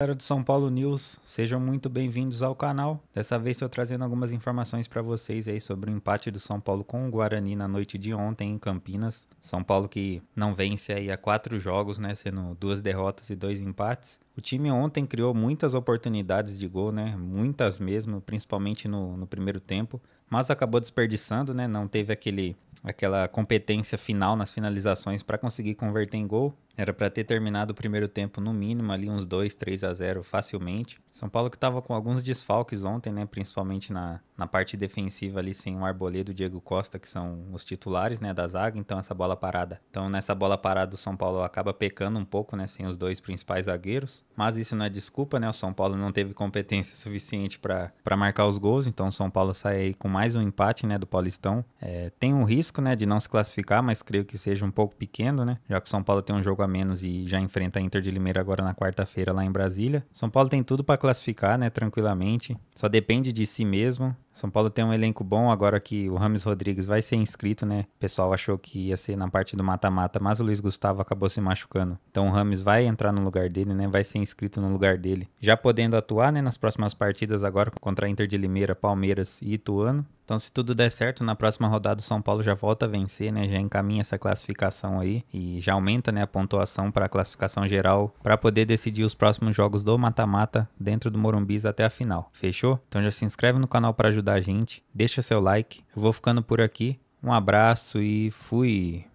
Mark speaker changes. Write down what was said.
Speaker 1: Galera do São Paulo News, sejam muito bem-vindos ao canal. Dessa vez estou trazendo algumas informações para vocês aí sobre o empate do São Paulo com o Guarani na noite de ontem em Campinas. São Paulo que não vence aí há quatro jogos, né, sendo duas derrotas e dois empates. O time ontem criou muitas oportunidades de gol, né, muitas mesmo, principalmente no, no primeiro tempo, mas acabou desperdiçando, né, não teve aquele aquela competência final nas finalizações para conseguir converter em gol. Era para ter terminado o primeiro tempo no mínimo ali uns 2, 3 a 0 facilmente. São Paulo que estava com alguns desfalques ontem, né, principalmente na, na parte defensiva ali sem o Arboledo Diego Costa, que são os titulares, né, da zaga, então essa bola parada. Então nessa bola parada o São Paulo acaba pecando um pouco, né, sem os dois principais zagueiros, mas isso não é desculpa, né? O São Paulo não teve competência suficiente para marcar os gols, então o São Paulo sai aí com mais um empate, né, do Paulistão. É, tem um risco, né, de não se classificar, mas creio que seja um pouco pequeno, né? Já que o São Paulo tem um jogo a menos e já enfrenta a Inter de Limeira agora na quarta-feira lá em Brasília. São Paulo tem tudo para classificar, né, tranquilamente. Só depende de si mesmo. São Paulo tem um elenco bom agora que o Rames Rodrigues vai ser inscrito, né? O pessoal achou que ia ser na parte do mata-mata, mas o Luiz Gustavo acabou se machucando. Então o Rames vai entrar no lugar dele, né? Vai ser inscrito no lugar dele. Já podendo atuar, né, nas próximas partidas agora contra a Inter de Limeira, Palmeiras e Ituano. Então, se tudo der certo, na próxima rodada o São Paulo já volta a vencer, né? Já encaminha essa classificação aí e já aumenta, né, a pontuação para a classificação geral para poder decidir os próximos jogos do mata-mata dentro do Morumbis até a final. Fechou? Então já se inscreve no canal para ajudar ajudar a gente, deixa seu like. Eu vou ficando por aqui. Um abraço e fui.